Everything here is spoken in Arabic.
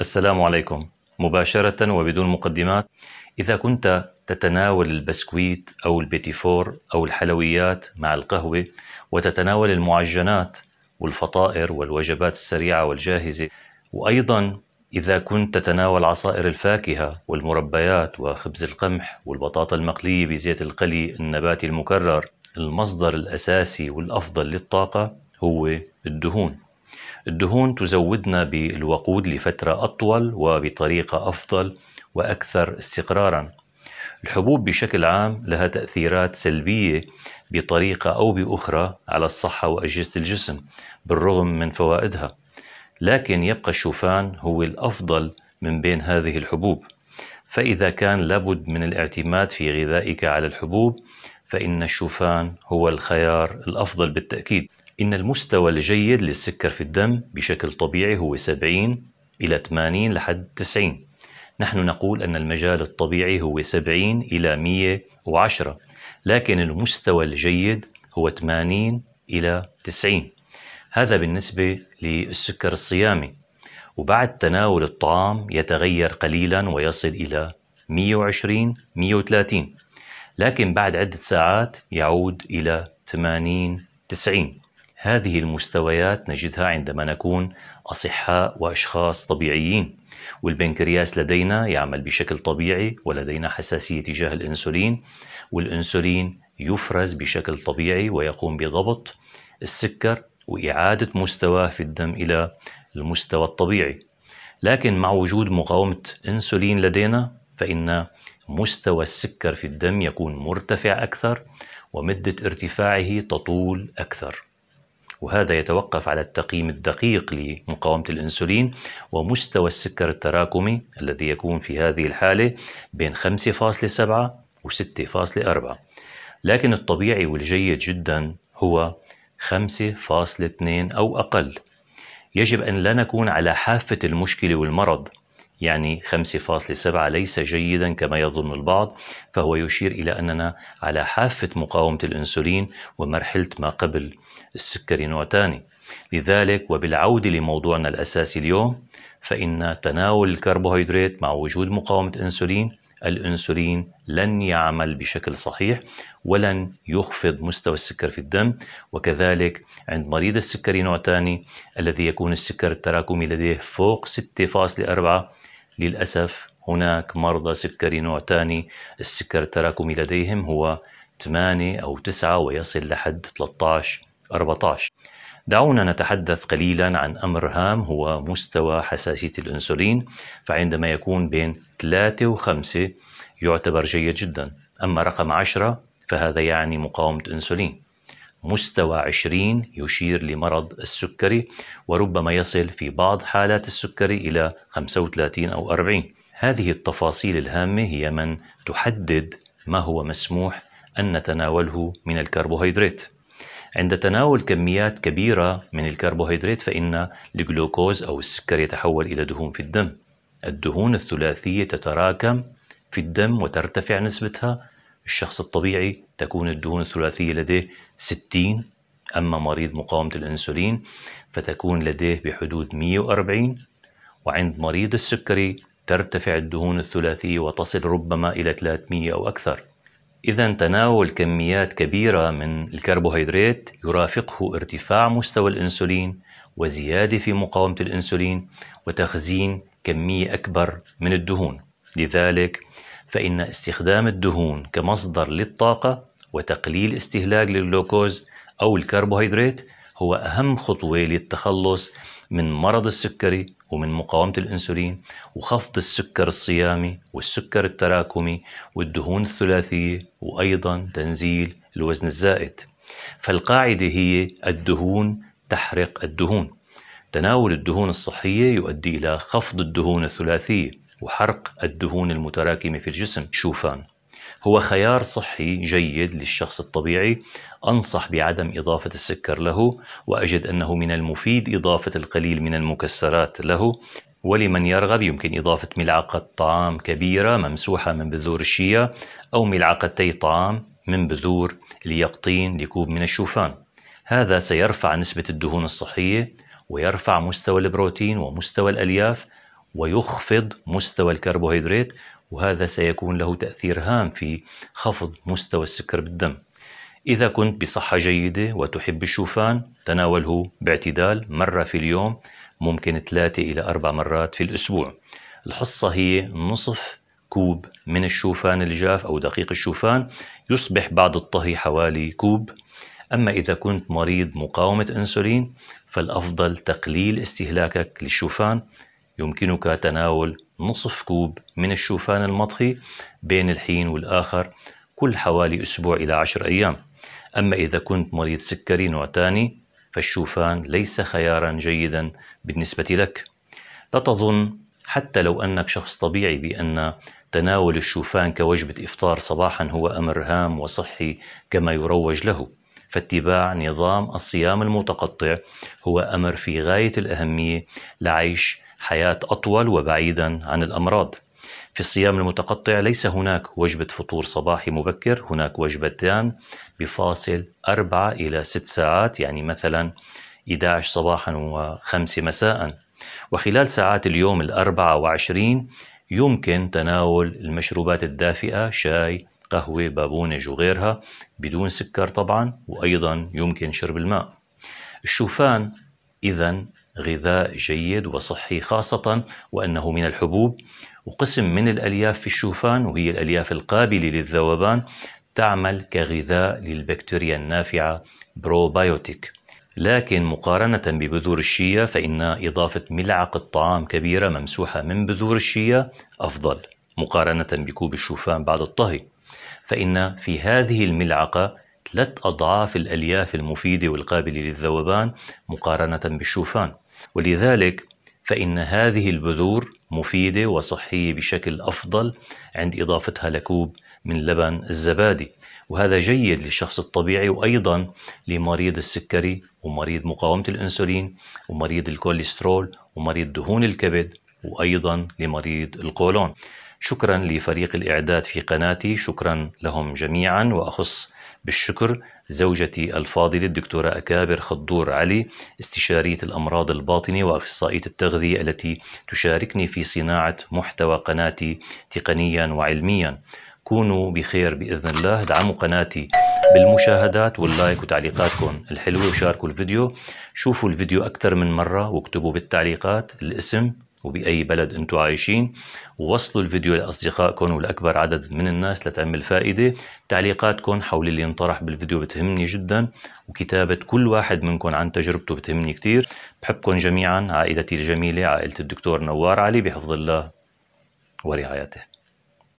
السلام عليكم مباشرة وبدون مقدمات إذا كنت تتناول البسكويت أو البيتيفور أو الحلويات مع القهوة وتتناول المعجنات والفطائر والوجبات السريعة والجاهزة وأيضا إذا كنت تتناول عصائر الفاكهة والمربيات وخبز القمح والبطاطا المقلية بزيت القلي النباتي المكرر المصدر الأساسي والأفضل للطاقة هو الدهون الدهون تزودنا بالوقود لفترة أطول وبطريقة أفضل وأكثر استقرارا الحبوب بشكل عام لها تأثيرات سلبية بطريقة أو بأخرى على الصحة وأجهزة الجسم بالرغم من فوائدها لكن يبقى الشوفان هو الأفضل من بين هذه الحبوب فإذا كان لابد من الاعتماد في غذائك على الحبوب فإن الشوفان هو الخيار الأفضل بالتأكيد إن المستوى الجيد للسكر في الدم بشكل طبيعي هو 70 إلى 80 لحد 90 نحن نقول أن المجال الطبيعي هو 70 إلى 110 لكن المستوى الجيد هو 80 إلى 90 هذا بالنسبة للسكر الصيامي وبعد تناول الطعام يتغير قليلا ويصل إلى 120 130 لكن بعد عدة ساعات يعود إلى 80 90 هذه المستويات نجدها عندما نكون أصحاء وأشخاص طبيعيين والبنكرياس لدينا يعمل بشكل طبيعي ولدينا حساسية تجاه الأنسولين والأنسولين يفرز بشكل طبيعي ويقوم بضبط السكر وإعادة مستواه في الدم إلى المستوى الطبيعي لكن مع وجود مقاومة أنسولين لدينا فإن مستوى السكر في الدم يكون مرتفع أكثر ومدة ارتفاعه تطول أكثر وهذا يتوقف على التقييم الدقيق لمقاومة الأنسولين ومستوى السكر التراكمي الذي يكون في هذه الحالة بين 5.7 و 6.4 لكن الطبيعي والجيد جدا هو 5.2 أو أقل يجب أن لا نكون على حافة المشكلة والمرض يعني 5.7 ليس جيدا كما يظن البعض فهو يشير إلى أننا على حافة مقاومة الأنسولين ومرحلة ما قبل السكري نوع ثاني لذلك وبالعودة لموضوعنا الأساسي اليوم فإن تناول الكربوهيدرات مع وجود مقاومة أنسولين الأنسولين لن يعمل بشكل صحيح ولن يخفض مستوى السكر في الدم وكذلك عند مريض السكري نوع ثاني الذي يكون السكر التراكمي لديه فوق 6.4 للأسف هناك مرضى سكري نوع ثاني السكر التراكمي لديهم هو 8 أو 9 ويصل لحد 13 14 دعونا نتحدث قليلا عن أمر هام هو مستوى حساسية الأنسولين فعندما يكون بين 3 و 5 يعتبر جيد جدا أما رقم 10 فهذا يعني مقاومة أنسولين مستوى 20 يشير لمرض السكري وربما يصل في بعض حالات السكري إلى 35 أو 40 هذه التفاصيل الهامة هي من تحدد ما هو مسموح أن نتناوله من الكربوهيدرات عند تناول كميات كبيرة من الكربوهيدرات فإن الجلوكوز أو السكر يتحول إلى دهون في الدم الدهون الثلاثية تتراكم في الدم وترتفع نسبتها الشخص الطبيعي تكون الدهون الثلاثية لديه 60 أما مريض مقاومة الأنسولين فتكون لديه بحدود 140 وعند مريض السكري ترتفع الدهون الثلاثية وتصل ربما إلى 300 أو أكثر إذا تناول كميات كبيرة من الكربوهيدرات يرافقه ارتفاع مستوى الأنسولين وزيادة في مقاومة الأنسولين وتخزين كمية أكبر من الدهون لذلك فإن استخدام الدهون كمصدر للطاقة وتقليل استهلاك للجلوكوز أو الكربوهيدرات هو أهم خطوة للتخلص من مرض السكري ومن مقاومة الأنسولين وخفض السكر الصيامي والسكر التراكمي والدهون الثلاثية وأيضا تنزيل الوزن الزائد فالقاعدة هي الدهون تحرق الدهون تناول الدهون الصحية يؤدي إلى خفض الدهون الثلاثية وحرق الدهون المتراكمة في الجسم شوفان هو خيار صحي جيد للشخص الطبيعي أنصح بعدم إضافة السكر له وأجد أنه من المفيد إضافة القليل من المكسرات له ولمن يرغب يمكن إضافة ملعقة طعام كبيرة ممسوحة من بذور الشيا أو ملعقتي طعام من بذور اليقطين لكوب من الشوفان هذا سيرفع نسبة الدهون الصحية ويرفع مستوى البروتين ومستوى الألياف ويخفض مستوى الكربوهيدرات وهذا سيكون له تأثير هام في خفض مستوى السكر بالدم إذا كنت بصحة جيدة وتحب الشوفان تناوله باعتدال مرة في اليوم ممكن ثلاثة إلى أربع مرات في الأسبوع الحصة هي نصف كوب من الشوفان الجاف أو دقيق الشوفان يصبح بعد الطهي حوالي كوب أما إذا كنت مريض مقاومة أنسولين فالأفضل تقليل استهلاكك للشوفان يمكنك تناول نصف كوب من الشوفان المطهي بين الحين والآخر كل حوالي أسبوع إلى عشر أيام أما إذا كنت مريض سكري نوع ثاني فالشوفان ليس خيارا جيدا بالنسبة لك لا تظن حتى لو أنك شخص طبيعي بأن تناول الشوفان كوجبة إفطار صباحا هو أمر هام وصحي كما يروج له فاتباع نظام الصيام المتقطع هو أمر في غاية الأهمية لعيش حياة أطول وبعيدا عن الأمراض في الصيام المتقطع ليس هناك وجبة فطور صباحي مبكر هناك وجبتان بفاصل أربعة إلى ست ساعات يعني مثلا 11 صباحا و5 مساء وخلال ساعات اليوم الأربعة وعشرين يمكن تناول المشروبات الدافئة شاي قهوة بابونج وغيرها بدون سكر طبعا وأيضا يمكن شرب الماء الشوفان إذا غذاء جيد وصحي خاصة وأنه من الحبوب وقسم من الألياف في الشوفان وهي الألياف القابلة للذوبان تعمل كغذاء للبكتيريا النافعة بروبايوتيك لكن مقارنة ببذور الشيا فإن إضافة ملعقة طعام كبيرة ممسوحة من بذور الشيا أفضل مقارنة بكوب الشوفان بعد الطهي فإن في هذه الملعقة ثلاث أضعاف الألياف المفيدة والقابلة للذوبان مقارنة بالشوفان ولذلك فإن هذه البذور مفيدة وصحية بشكل أفضل عند إضافتها لكوب من لبن الزبادي وهذا جيد للشخص الطبيعي وأيضا لمريض السكري ومريض مقاومة الأنسولين ومريض الكوليسترول ومريض دهون الكبد وأيضا لمريض القولون شكرا لفريق الإعداد في قناتي شكرا لهم جميعا وأخص بالشكر زوجتي الفاضلة الدكتورة أكابر خضور علي استشارية الأمراض الباطنة وأخصائية التغذية التي تشاركني في صناعة محتوى قناتي تقنيا وعلميا كونوا بخير بإذن الله دعموا قناتي بالمشاهدات واللايك وتعليقاتكم الحلوة وشاركوا الفيديو شوفوا الفيديو أكثر من مرة واكتبوا بالتعليقات الاسم وبأي بلد أنتم عايشين ووصلوا الفيديو لأصدقائكم ولأكبر عدد من الناس لتعمل فائدة تعليقاتكم حول اللي انطرح بالفيديو بتهمني جدا وكتابة كل واحد منكم عن تجربته بتهمني كتير بحبكم جميعا عائلتي الجميلة عائلة الدكتور نوار علي بحفظ الله ورعايته